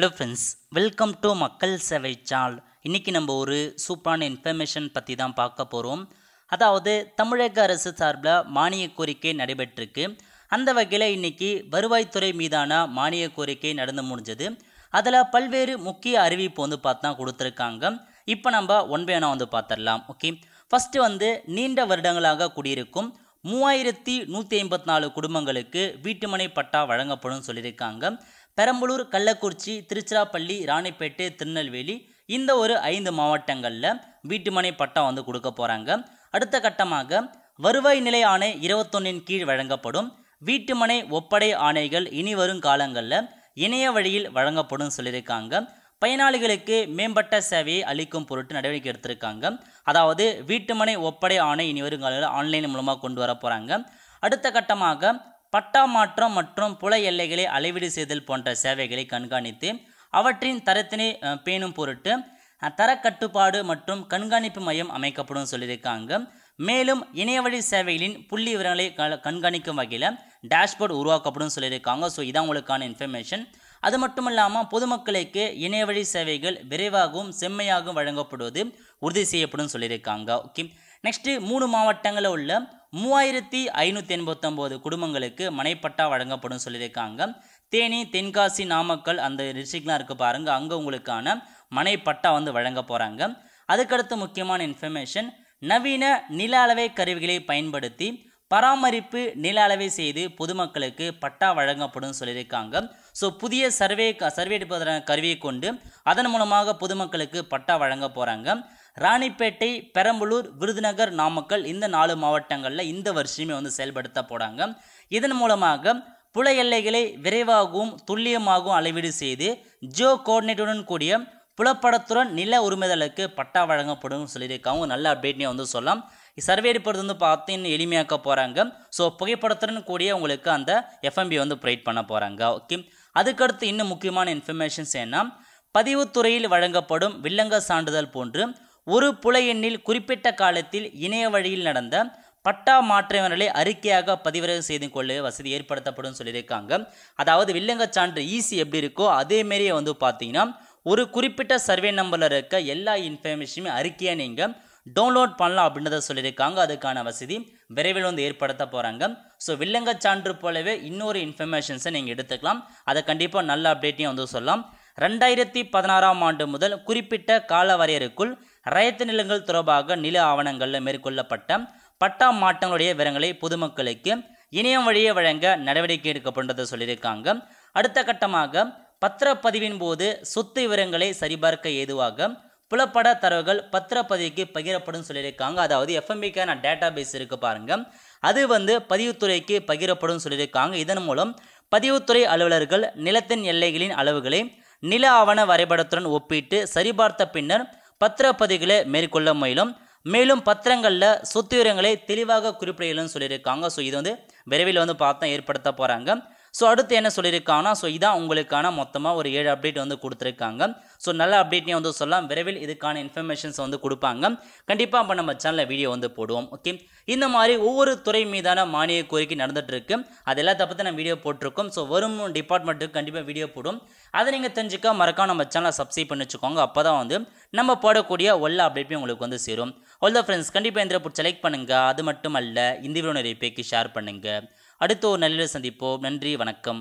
hello friends welcome to மக்கள் சேவை சால் இன்றைக்கி நம்ம ஒரு சூப்பரான இன்ஃபர்மேஷன் பற்றி தான் பார்க்க போகிறோம் அதாவது தமிழக அரசு சார்பில் மானிய கோரிக்கை நடைபெற்றிருக்கு அந்த வகையில் இன்றைக்கி வருவாய்த்துறை மீதான மானிய கோரிக்கை நடந்து முடிஞ்சது அதில் பல்வேறு முக்கிய அறிவிப்பு வந்து பார்த்தா கொடுத்துருக்காங்க இப்போ நம்ம ஒன்பேனா வந்து பார்த்துடலாம் ஓகே ஃபஸ்ட்டு வந்து நீண்ட வருடங்களாக குடியிருக்கும் மூவாயிரத்தி நூற்றி ஐம்பத்தி நாலு குடும்பங்களுக்கு வீட்டுமனை பட்டா வழங்கப்படும் சொல்லியிருக்காங்க பெரம்பலூர் கள்ளக்குறிச்சி திருச்சிராப்பள்ளி ராணிப்பேட்டை திருநெல்வேலி இந்த ஒரு ஐந்து மாவட்டங்களில் வீட்டுமனை பட்டம் வந்து கொடுக்க போகிறாங்க அடுத்த கட்டமாக வருவாய் நிலை ஆணை இருபத்தொன்னின் கீழ் வழங்கப்படும் வீட்டுமனை ஒப்படை ஆணைகள் இனி வரும் காலங்களில் இணைய வழியில் வழங்கப்படும் சொல்லியிருக்காங்க பயனாளிகளுக்கு மேம்பட்ட சேவையை அளிக்கும் பொருட்டு நடவடிக்கை எடுத்திருக்காங்க அதாவது வீட்டுமனை ஒப்படை ஆணை இனி வருங்காலில் ஆன்லைன் மூலமாக கொண்டு வர போகிறாங்க அடுத்த கட்டமாக பட்டா மாற்றம் மற்றும் புல எல்லைகளை அளவீடு செய்தல் போன்ற சேவைகளை கண்காணித்து அவற்றின் தரத்தினை பேணும் பொருட்டு தரக்கட்டுப்பாடு மற்றும் கண்காணிப்பு மையம் அமைக்கப்படும் சொல்லியிருக்காங்க மேலும் இணையவழி சேவைகளின் புள்ளி விவரங்களை கண்காணிக்கும் வகையில் டேஷ்போர்ட் உருவாக்கப்படும் சொல்லியிருக்காங்க ஸோ இதான் உங்களுக்கான இன்ஃபர்மேஷன் அது மட்டும் இல்லாமல் பொதுமக்களுக்கு இணையவழி சேவைகள் விரைவாகவும் செம்மையாகவும் வழங்கப்படுவது உறுதி செய்யப்படும் சொல்லியிருக்காங்க ஓகே நெக்ஸ்ட்டு மூணு மாவட்டங்களில் உள்ள மூவாயிரத்தி ஐநூற்றி எண்பத்தொம்போது குடும்பங்களுக்கு மனைப்பட்டா வழங்கப்படும் சொல்லியிருக்காங்க தேனி தென்காசி நாமக்கல் அந்த டிஸ்ட்ரிக்ட்லாம் இருக்குது பாருங்கள் அங்கே உங்களுக்கான மனைப்பட்டா வந்து வழங்க போகிறாங்க அதுக்கடுத்து முக்கியமான இன்ஃபர்மேஷன் நவீன நில அளவை கருவிகளை பயன்படுத்தி பராமரிப்பு நில அளவை செய்து பொதுமக்களுக்கு பட்டா வழங்கப்படும் சொல்லியிருக்காங்க ஸோ புதிய சர்வே சர்வே எடுப்பதற்கான கருவியை கொண்டு அதன் மூலமாக பொதுமக்களுக்கு பட்டா வழங்க போகிறாங்க ராணிப்பேட்டை பெரம்பலூர் விருதுநகர் நாமக்கல் இந்த நாலு மாவட்டங்களில் இந்த வருஷமே வந்து செயல்படுத்த போகிறாங்க இதன் மூலமாக புல எல்லைகளை விரைவாகவும் துல்லியமாகவும் அளவீடு செய்து ஜியோ கோஆர்டினேட்டுடன் கூடிய புலப்படத்துடன் நில உரிமைதலுக்கு பட்டா வழங்கப்படும் சொல்லியிருக்காங்க நல்ல அப்டேட்னே வந்து சொல்லலாம் சர்வே எடுப்பது வந்து பார்த்து இன்னும் எளிமையாக்க போகிறாங்க ஸோ புகைப்படத்துடன் கூடிய உங்களுக்கு அந்த எஃப்எம்பி வந்து ப்ரொவைட் பண்ண போகிறாங்க ஓகே அதுக்கடுத்து இன்னும் முக்கியமான இன்ஃபர்மேஷன்ஸ் என்ன பதிவுத்துறையில் வழங்கப்படும் வில்லங்க சான்றிதழ் போன்று ஒரு புலை எண்ணில் குறிப்பிட்ட காலத்தில் இணைய வழியில் நடந்த பட்டா மாற்றவர்களை அறிக்கையாக பதிவிறகு செய்து கொள்ள வசதி ஏற்படுத்தப்படும் சொல்லியிருக்காங்க அதாவது வில்லங்க சான்று ஈஸி எப்படி இருக்கோ அதேமாரியே வந்து பார்த்தீங்கன்னா ஒரு குறிப்பிட்ட சர்வே நம்பரில் இருக்க எல்லா இன்ஃபர்மேஷனுமே அறிக்கையாக நீங்கள் டவுன்லோட் பண்ணலாம் அப்படின்றத சொல்லியிருக்காங்க அதுக்கான வசதி விரைவில் வந்து ஏற்படுத்த போகிறாங்க ஸோ வில்லங்க சான்று போலவே இன்னொரு இன்ஃபர்மேஷன்ஸை நீங்கள் எடுத்துக்கலாம் அதை கண்டிப்பாக நல்ல அப்டேட்டையும் வந்து சொல்லலாம் ரெண்டாயிரத்தி பதினாறாம் ஆண்டு முதல் குறிப்பிட்ட கால வரையறுக்குள் ரயத்து நிலங்கள் தொடர்பாக நில ஆவணங்களில் மேற்கொள்ளப்பட்ட பட்டா மாற்றங்களுடைய விவரங்களை பொதுமக்களுக்கு இணையம் வழியே வழங்க நடவடிக்கை எடுக்கப்பட்டதை சொல்லியிருக்காங்க அடுத்த கட்டமாக பத்திரப்பதிவின் போது சொத்து விவரங்களை சரிபார்க்க ஏதுவாக புலப்பட தரவுகள் பத்திரப்பதிவுக்கு பகிரப்படும் சொல்லியிருக்காங்க அதாவது எஃப்எம்பிக்கான டேட்டா பேஸ் இருக்குது பாருங்கள் அது வந்து பதிவுத்துறைக்கு பகிரப்படும் சொல்லியிருக்காங்க இதன் மூலம் பதிவுத்துறை அலுவலர்கள் நிலத்தின் எல்லைகளின் அளவுகளை நில ஆவண வரைபடத்துடன் ஒப்பிட்டு சரிபார்த்த பின்னர் பத்திரப்பதிவுகளை மேற்கொள்ள முயலும் மேலும் பத்திரங்களில் சொத்து விவரங்களை தெளிவாக குறிப்பிடலும் சொல்லியிருக்காங்க ஸோ இது வந்து விரைவில் வந்து பார்த்தா ஏற்படுத்த போகிறாங்க ஸோ அடுத்து என்ன சொல்லியிருக்காங்கன்னா ஸோ இதான் உங்களுக்கான மொத்தமாக ஒரு ஏழு அப்டேட் வந்து கொடுத்துருக்காங்க ஸோ நல்ல அப்டேட்னே வந்து சொல்லலாம் விரைவில் இதுக்கான இன்ஃபர்மேஷன்ஸ் வந்து கொடுப்பாங்க கண்டிப்பாக அப்போ நம்ம சேனலில் வீடியோ வந்து போடுவோம் ஓகே இந்த மாதிரி ஒவ்வொரு துறை மீதான மானிய கோரிக்கை நடந்துகிட்ருக்கு அது எல்லாத்த பற்றி நான் வீடியோ போட்டிருக்கோம் ஸோ வரும் டிபார்ட்மெண்ட்டுக்கு கண்டிப்பாக வீடியோ போடும் அதை நீங்கள் தெரிஞ்சுக்க மறக்காம நம்ம சேனலை சப்ஸ்கிரைப் பண்ணி வச்சுக்கோங்க அப்போ தான் வந்து நம்ம போடக்கூடிய எல்லா அப்டேட்டையும் உங்களுக்கு வந்து சேரும் ஒல்ல ஃப்ரெண்ட்ஸ் கண்டிப்பாக எந்திர பிடிச்ச லைக் பண்ணுங்கள் அது மட்டும் அல்ல இந்த வீடியோ நிறைய பேருக்கு ஷேர் பண்ணுங்கள் அடுத்த ஒரு நல்ல சந்திப்போம் நன்றி வணக்கம்